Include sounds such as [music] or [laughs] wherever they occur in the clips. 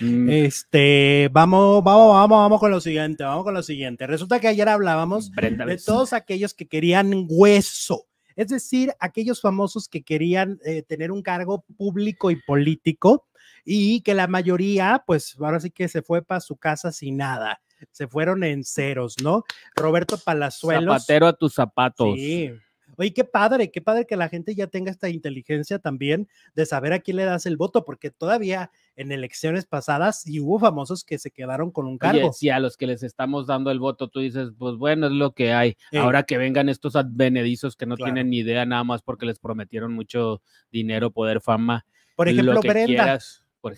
Mm. Este, vamos, vamos, vamos, vamos con lo siguiente, vamos con lo siguiente. Resulta que ayer hablábamos de todos aquellos que querían hueso, es decir, aquellos famosos que querían eh, tener un cargo público y político y que la mayoría, pues ahora sí que se fue para su casa sin nada. Se fueron en ceros, ¿no? Roberto Palazuelos. Zapatero a tus zapatos. Sí, Oye, qué padre, qué padre que la gente ya tenga esta inteligencia también de saber a quién le das el voto, porque todavía en elecciones pasadas y hubo famosos que se quedaron con un cargo. sí, a los que les estamos dando el voto, tú dices, pues bueno, es lo que hay. Ahora que vengan estos advenedizos que no tienen ni idea nada más porque les prometieron mucho dinero, poder, fama. Por ejemplo, lo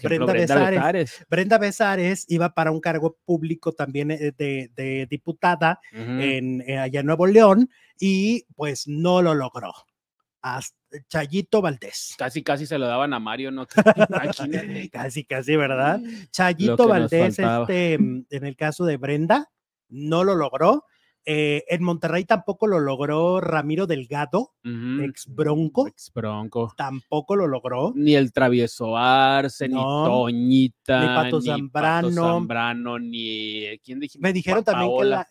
Brenda, Besares. Brenda Besares iba para un cargo público también eh, de, diputada en, eh, allá en Nuevo León y pues no lo logró. Chayito Valdés. Casi, casi se lo daban a Mario, ¿no? [laughs] casi, casi, ¿verdad? Chayito Valdés, este, en el caso de Brenda, no lo logró eh, en Monterrey tampoco lo logró Ramiro Delgado, ex Bronco. Ex Bronco. Tampoco lo logró. Ni el Travieso Arce, ni Toñita, ni Pato ni Zambrano. ni. Eh, ¿Quién dijiste? Me dijeron también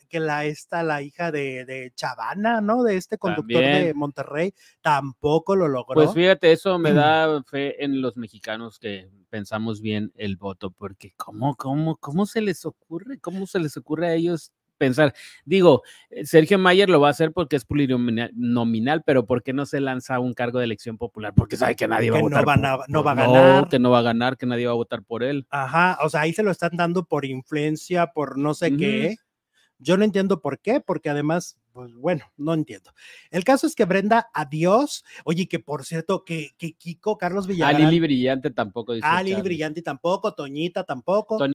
que la, la, hija de, Chavana, ¿no? De este conductor de Monterrey, tampoco lo logró. Pues fíjate, eso me [clears throat] da fe en los mexicanos que pensamos bien el voto, porque ¿cómo, cómo, cómo se les ocurre? ¿Cómo se les ocurre a ellos pensar. Digo, eh, Sergio Mayer lo va a hacer porque es plurinominal, pero ¿por qué no se lanza un cargo de elección popular? Porque sabe que nadie va a votar. No, va a ganar. que no va a ganar, que nadie va a votar por él. Ajá, o sea, ahí se lo están dando por influencia, por no sé qué. Yo no entiendo por qué, porque además, pues bueno, no entiendo. El caso es que Brenda, adiós. Oye, que por cierto, que, que Kiko, Carlos Villarreal. Alí Brillante tampoco. Dice Brillante tampoco, Toñita tampoco.